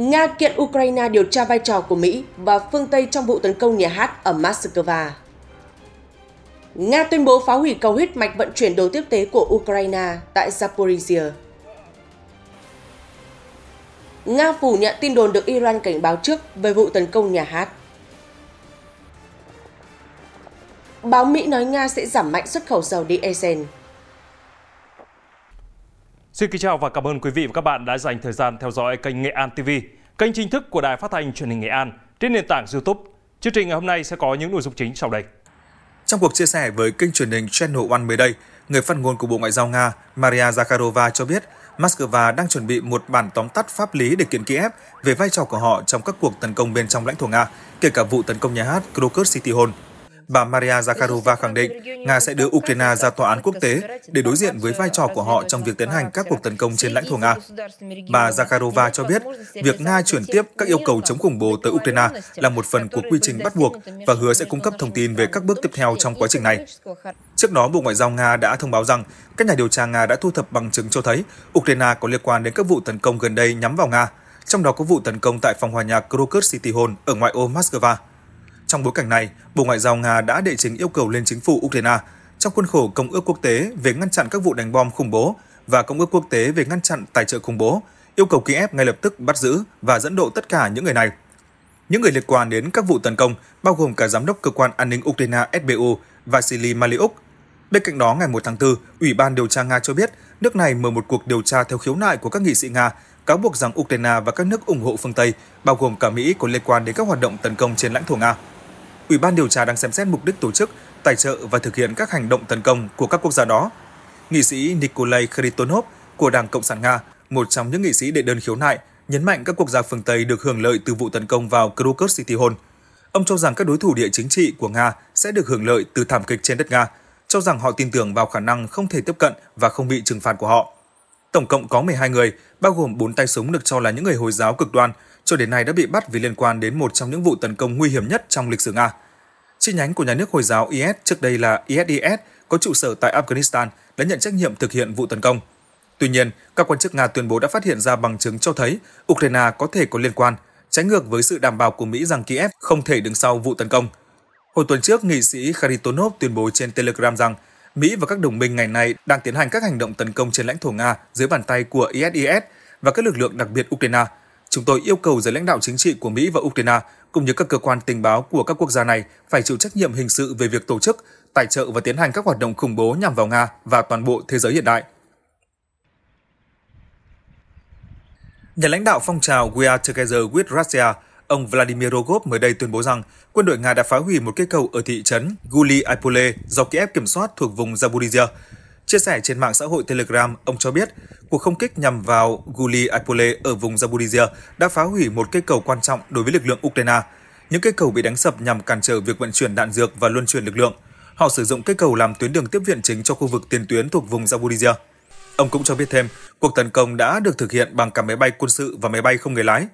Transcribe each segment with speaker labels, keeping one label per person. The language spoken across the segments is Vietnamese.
Speaker 1: Nga kiện Ukraine điều tra vai trò của Mỹ và phương Tây trong vụ tấn công nhà hát ở Moscow. Nga tuyên bố phá hủy cầu huyết mạch vận chuyển đồ tiếp tế của Ukraine tại Zaporizhia. Nga phủ nhận tin đồn được Iran cảnh báo trước về vụ tấn công nhà hát. Báo Mỹ nói Nga sẽ giảm mạnh xuất khẩu dầu diesel.
Speaker 2: Xin kính chào và cảm ơn quý vị và các bạn đã dành thời gian theo dõi kênh Nghệ An TV, kênh chính thức của Đài Phát thanh Truyền hình Nghệ An trên nền tảng YouTube. Chương trình ngày hôm nay sẽ có những nội dung chính sau đây. Trong cuộc chia sẻ với kênh truyền hình Channel One mới đây, người phát ngôn của Bộ Ngoại giao Nga Maria Zakharova cho biết Moscow đang chuẩn bị một bản tóm tắt pháp lý để kiện Kiev về vai trò của họ trong các cuộc tấn công bên trong lãnh thổ Nga, kể cả vụ tấn công nhà hát Krokus City Hall bà Maria Zakharova khẳng định Nga sẽ đưa Ukraine ra tòa án quốc tế để đối diện với vai trò của họ trong việc tiến hành các cuộc tấn công trên lãnh thổ Nga. Bà Zakharova cho biết việc Nga chuyển tiếp các yêu cầu chống khủng bố tới Ukraine là một phần của quy trình bắt buộc và hứa sẽ cung cấp thông tin về các bước tiếp theo trong quá trình này. Trước đó, Bộ Ngoại giao Nga đã thông báo rằng các nhà điều tra Nga đã thu thập bằng chứng cho thấy Ukraine có liên quan đến các vụ tấn công gần đây nhắm vào Nga, trong đó có vụ tấn công tại phòng hòa nhạc Krokus City Hall ở ngoại ô Moscow trong bối cảnh này, Bộ Ngoại giao Nga đã đệ trình yêu cầu lên chính phủ Ukraine trong khuôn khổ Công ước quốc tế về ngăn chặn các vụ đánh bom khủng bố và Công ước quốc tế về ngăn chặn tài trợ khủng bố, yêu cầu Kiev ngay lập tức bắt giữ và dẫn độ tất cả những người này. Những người liên quan đến các vụ tấn công bao gồm cả giám đốc cơ quan an ninh Ukraine SBU Vasily Maliuk. Bên cạnh đó, ngày 1 tháng 4, Ủy ban điều tra Nga cho biết nước này mở một cuộc điều tra theo khiếu nại của các nghị sĩ Nga cáo buộc rằng Ukraine và các nước ủng hộ phương Tây, bao gồm cả Mỹ, có liên quan đến các hoạt động tấn công trên lãnh thổ Nga. Ủy ban điều tra đang xem xét mục đích tổ chức, tài trợ và thực hiện các hành động tấn công của các quốc gia đó. Nghị sĩ Nikolai Kritonov của Đảng Cộng sản Nga, một trong những nghị sĩ đệ đơn khiếu nại, nhấn mạnh các quốc gia phương Tây được hưởng lợi từ vụ tấn công vào Krokut City Hall. Ông cho rằng các đối thủ địa chính trị của Nga sẽ được hưởng lợi từ thảm kịch trên đất Nga, cho rằng họ tin tưởng vào khả năng không thể tiếp cận và không bị trừng phạt của họ. Tổng cộng có 12 người, bao gồm 4 tay súng được cho là những người Hồi giáo cực đoan, cho đến nay đã bị bắt vì liên quan đến một trong những vụ tấn công nguy hiểm nhất trong lịch sử Nga. Chi nhánh của nhà nước Hồi giáo IS trước đây là ISIS có trụ sở tại Afghanistan đã nhận trách nhiệm thực hiện vụ tấn công. Tuy nhiên, các quan chức Nga tuyên bố đã phát hiện ra bằng chứng cho thấy Ukraine có thể có liên quan, trái ngược với sự đảm bảo của Mỹ rằng Kiev không thể đứng sau vụ tấn công. Hồi tuần trước, nghị sĩ Kharitonov tuyên bố trên Telegram rằng Mỹ và các đồng minh ngày nay đang tiến hành các hành động tấn công trên lãnh thổ Nga dưới bàn tay của ISIS và các lực lượng đặc biệt Ukraine – Chúng tôi yêu cầu giới lãnh đạo chính trị của Mỹ và Ukraine cũng như các cơ quan tình báo của các quốc gia này phải chịu trách nhiệm hình sự về việc tổ chức, tài trợ và tiến hành các hoạt động khủng bố nhằm vào Nga và toàn bộ thế giới hiện đại. Nhà lãnh đạo phong trào We Are Together with Russia, ông Vladimir Rogov mới đây tuyên bố rằng quân đội Nga đã phá hủy một cây cầu ở thị trấn Guli Aipole do Kiev kiểm soát thuộc vùng Zaporizhia. Chia sẻ trên mạng xã hội Telegram, ông cho biết cuộc không kích nhằm vào Guli Aipole ở vùng Zaporizhia đã phá hủy một cây cầu quan trọng đối với lực lượng Ukraine. Những cây cầu bị đánh sập nhằm cản trở việc vận chuyển đạn dược và luân chuyển lực lượng. Họ sử dụng cây cầu làm tuyến đường tiếp viện chính cho khu vực tiền tuyến thuộc vùng Zaporizhia. Ông cũng cho biết thêm, cuộc tấn công đã được thực hiện bằng cả máy bay quân sự và máy bay không người lái.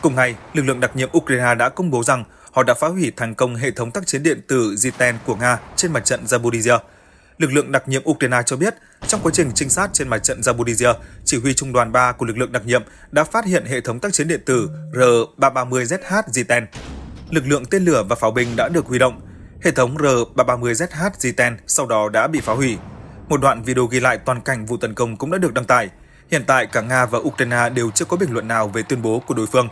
Speaker 2: Cùng ngày, lực lượng đặc nhiệm Ukraine đã công bố rằng họ đã phá hủy thành công hệ thống tác chiến điện tử Ziten của Nga trên mặt trận Zaporizhia – lực lượng đặc nhiệm Ukraine cho biết, trong quá trình trinh sát trên mặt trận Zaporizhia, chỉ huy trung đoàn 3 của lực lượng đặc nhiệm đã phát hiện hệ thống tác chiến điện tử R330ZH Ziten. Lực lượng tên lửa và pháo binh đã được huy động. Hệ thống R330ZH Ziten sau đó đã bị phá hủy. Một đoạn video ghi lại toàn cảnh vụ tấn công cũng đã được đăng tải. Hiện tại, cả Nga và Ukraine đều chưa có bình luận nào về tuyên bố của đối phương.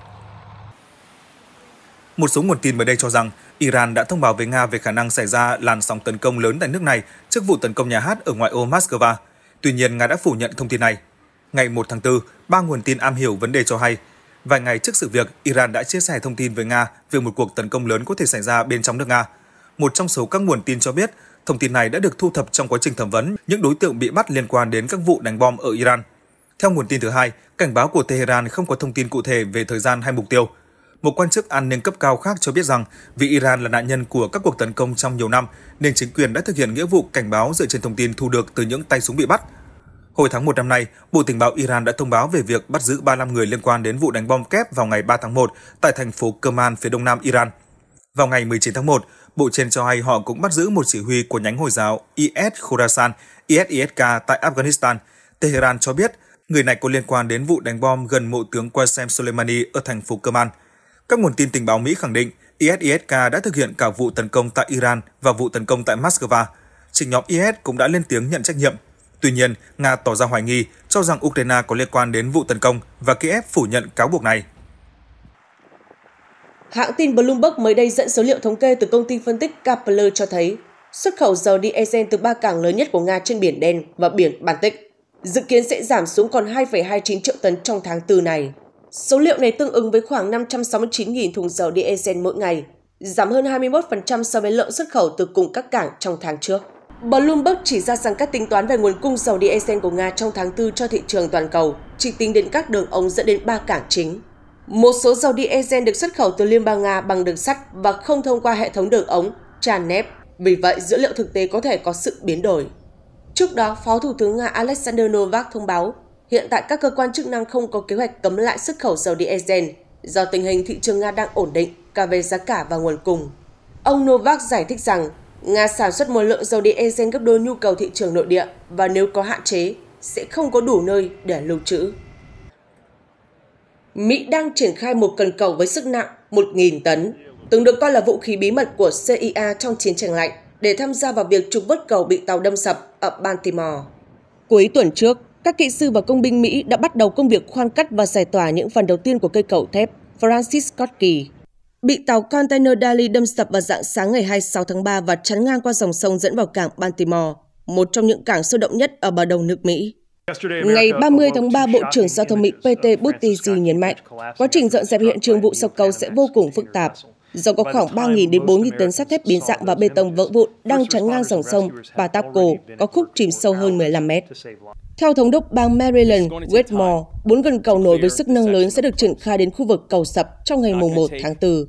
Speaker 2: Một số nguồn tin mới đây cho rằng, Iran đã thông báo với Nga về khả năng xảy ra làn sóng tấn công lớn tại nước này trước vụ tấn công nhà hát ở ngoại ô Moscow. Tuy nhiên, Nga đã phủ nhận thông tin này. Ngày 1 tháng 4, ba nguồn tin am hiểu vấn đề cho hay, vài ngày trước sự việc, Iran đã chia sẻ thông tin với Nga về một cuộc tấn công lớn có thể xảy ra bên trong nước Nga. Một trong số các nguồn tin cho biết, thông tin này đã được thu thập trong quá trình thẩm vấn những đối tượng bị bắt liên quan đến các vụ đánh bom ở Iran. Theo nguồn tin thứ hai, cảnh báo của Tehran không có thông tin cụ thể về thời gian hay mục tiêu – một quan chức an ninh cấp cao khác cho biết rằng vì Iran là nạn nhân của các cuộc tấn công trong nhiều năm, nên chính quyền đã thực hiện nghĩa vụ cảnh báo dựa trên thông tin thu được từ những tay súng bị bắt. Hồi tháng 1 năm nay, Bộ Tình báo Iran đã thông báo về việc bắt giữ 35 người liên quan đến vụ đánh bom kép vào ngày 3 tháng 1 tại thành phố Kerman phía đông nam Iran. Vào ngày 19 tháng 1, Bộ trên cho hay họ cũng bắt giữ một chỉ huy của nhánh Hồi giáo IS Khorasan, ISISK tại Afghanistan. Tehran cho biết người này có liên quan đến vụ đánh bom gần mộ tướng Qasem Soleimani ở thành phố Kerman. Các nguồn tin tình báo Mỹ khẳng định IS-ISK đã thực hiện cả vụ tấn công tại Iran và vụ tấn công tại Moscow. Chính nhóm IS cũng đã lên tiếng nhận trách nhiệm. Tuy nhiên, Nga tỏ ra hoài nghi, cho rằng Ukraine có liên quan đến vụ tấn công và Kiev phủ nhận cáo buộc này.
Speaker 1: Hãng tin Bloomberg mới đây dẫn số liệu thống kê từ công ty phân tích Kpler cho thấy xuất khẩu dầu diesel từ ba cảng lớn nhất của Nga trên Biển Đen và Biển Baltic dự kiến sẽ giảm xuống còn 2,29 triệu tấn trong tháng 4 này. Số liệu này tương ứng với khoảng 569.000 thùng dầu diesel mỗi ngày, giảm hơn 21% so với lượng xuất khẩu từ cùng các cảng trong tháng trước. Bloomberg chỉ ra rằng các tính toán về nguồn cung dầu diesel của Nga trong tháng 4 cho thị trường toàn cầu chỉ tính đến các đường ống dẫn đến 3 cảng chính. Một số dầu diesel được xuất khẩu từ Liên bang Nga bằng đường sắt và không thông qua hệ thống đường ống, tràn nép. Vì vậy, dữ liệu thực tế có thể có sự biến đổi. Trước đó, Phó Thủ tướng Nga Alexander Novak thông báo hiện tại các cơ quan chức năng không có kế hoạch cấm lại xuất khẩu dầu diesel do tình hình thị trường Nga đang ổn định cả về giá cả và nguồn cung. Ông Novak giải thích rằng Nga sản xuất một lượng dầu diesel gấp đôi nhu cầu thị trường nội địa và nếu có hạn chế sẽ không có đủ nơi để lưu trữ. Mỹ đang triển khai một cần cầu với sức nặng 1.000 tấn, từng được coi là vũ khí bí mật của CIA trong chiến tranh lạnh, để tham gia vào việc trục vớt cầu bị tàu đâm sập ở Baltimore. Cuối tuần trước, các kỹ sư và công binh Mỹ đã bắt đầu công việc khoan cắt và giải tỏa những phần đầu tiên của cây cầu thép Francis Scott Key. Bị tàu container Daly đâm sập vào dạng sáng ngày 26 tháng 3 và chắn ngang qua dòng sông dẫn vào cảng Baltimore, một trong những cảng sôi động nhất ở bờ đông nước Mỹ. Ngày 30 tháng 3, Bộ trưởng Giao thông Mỹ PT Buttigieg nhấn mạnh, quá trình dọn dẹp hiện trường vụ sập cầu sẽ vô cùng phức tạp do có khoảng 3.000 đến 4.000 tấn sắt thép biến dạng và bê tông vỡ vụn đang chắn ngang dòng sông Patapco, có khúc chìm sâu hơn 15 mét. Theo thống đốc bang Maryland, Westmore, bốn gần cầu nổi với sức nâng lớn sẽ được triển khai đến khu vực cầu sập trong ngày 1 tháng 4.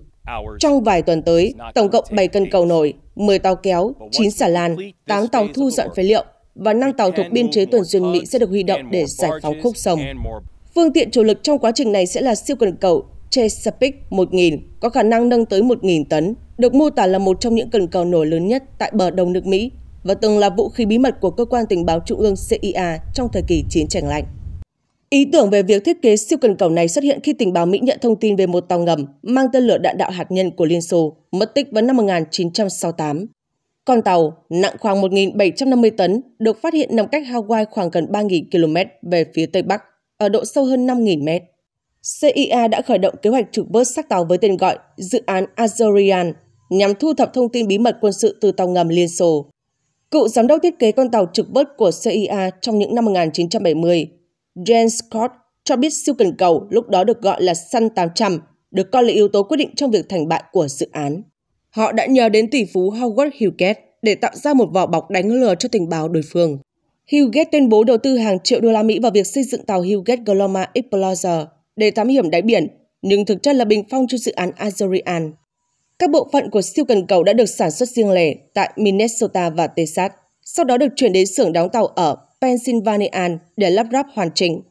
Speaker 1: Trong vài tuần tới, tổng cộng 7 cân cầu nổi, 10 tàu kéo, 9 xà lan, 8 tàu thu dọn phế liệu và 5 tàu thuộc biên chế tuần duyên Mỹ sẽ được huy động để giải phóng khúc sông. Phương tiện chủ lực trong quá trình này sẽ là siêu cần cầu Chesapeake 1000 có khả năng nâng tới 1.000 tấn, được mô tả là một trong những cần cầu nổi lớn nhất tại bờ đông nước Mỹ và từng là vũ khí bí mật của cơ quan tình báo trung ương CIA trong thời kỳ chiến tranh lạnh. Ý tưởng về việc thiết kế siêu cần cầu này xuất hiện khi tình báo Mỹ nhận thông tin về một tàu ngầm mang tên lửa đạn đạo hạt nhân của Liên Xô mất tích vào năm 1968. Con tàu nặng khoảng 1.750 tấn được phát hiện nằm cách Hawaii khoảng gần 3.000 km về phía tây bắc, ở độ sâu hơn 5.000 mét. CIA đã khởi động kế hoạch trục vớt xác tàu với tên gọi dự án Azorian nhằm thu thập thông tin bí mật quân sự từ tàu ngầm Liên Xô. Cựu giám đốc thiết kế con tàu trực vớt của CIA trong những năm 1970, James Scott cho biết siêu cần cầu lúc đó được gọi là Sun 800 được coi là yếu tố quyết định trong việc thành bại của dự án. Họ đã nhờ đến tỷ phú Howard Hughes để tạo ra một vỏ bọc đánh lừa cho tình báo đối phương. Hughes tuyên bố đầu tư hàng triệu đô la Mỹ vào việc xây dựng tàu Hughes Gloma Explorer để thám hiểm đáy biển, nhưng thực chất là bình phong cho dự án Azorian. Các bộ phận của siêu cần cầu đã được sản xuất riêng lẻ tại Minnesota và Texas, sau đó được chuyển đến xưởng đóng tàu ở Pennsylvania để lắp ráp hoàn chỉnh.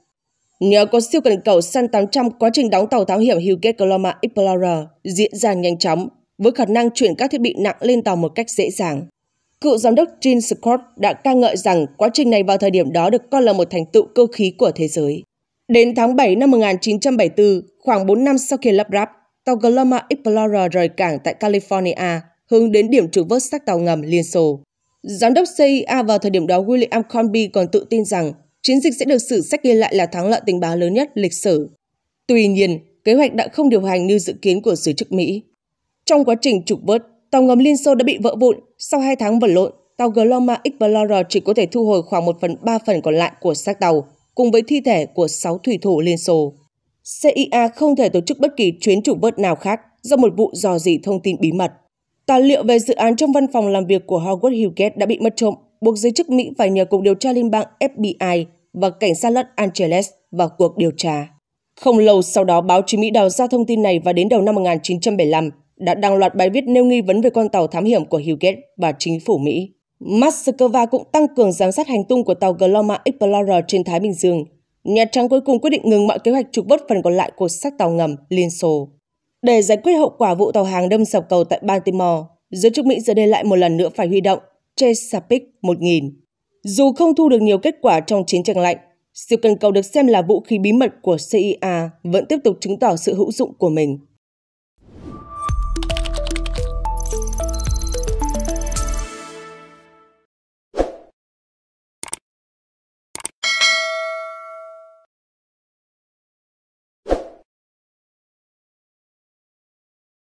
Speaker 1: Nhờ có siêu cần cầu Sun 800, quá trình đóng tàu thám hiểm Hughes Coloma Explorer diễn ra nhanh chóng, với khả năng chuyển các thiết bị nặng lên tàu một cách dễ dàng. Cựu giám đốc Gene Scott đã ca ngợi rằng quá trình này vào thời điểm đó được coi là một thành tựu cơ khí của thế giới. Đến tháng 7 năm 1974, khoảng 4 năm sau khi lắp ráp, tàu Gloma Explorer rời cảng tại California, hướng đến điểm trục vớt xác tàu ngầm Liên Xô. Giám đốc CIA vào thời điểm đó William Conby còn tự tin rằng chiến dịch sẽ được sử sách ghi lại là thắng lợi tình báo lớn nhất lịch sử. Tuy nhiên, kế hoạch đã không điều hành như dự kiến của giới chức Mỹ. Trong quá trình trục vớt, tàu ngầm Liên Xô đã bị vỡ vụn. Sau 2 tháng vật lộn, tàu Gloma Explorer chỉ có thể thu hồi khoảng 1 phần 3 phần còn lại của xác tàu, cùng với thi thể của 6 thủy thủ Liên Xô. CIA không thể tổ chức bất kỳ chuyến trục vớt nào khác do một vụ dò dỉ thông tin bí mật. Tài liệu về dự án trong văn phòng làm việc của Howard Hughes đã bị mất trộm, buộc giới chức Mỹ phải nhờ Cục Điều tra Liên bang FBI và cảnh sát Los Angeles vào cuộc điều tra. Không lâu sau đó, báo chí Mỹ đào ra thông tin này và đến đầu năm 1975 đã đăng loạt bài viết nêu nghi vấn về con tàu thám hiểm của Hughes và chính phủ Mỹ. Moscow cũng tăng cường giám sát hành tung của tàu Gloma Explorer trên Thái Bình Dương. Nhà Trắng cuối cùng quyết định ngừng mọi kế hoạch trục vớt phần còn lại của xác tàu ngầm Liên Xô. Để giải quyết hậu quả vụ tàu hàng đâm sập cầu tại Baltimore, giới chức Mỹ giờ đây lại một lần nữa phải huy động Chesapeake 1000. Dù không thu được nhiều kết quả trong chiến tranh lạnh, siêu cần cầu được xem là vũ khí bí mật của CIA vẫn tiếp tục chứng tỏ sự hữu dụng của mình.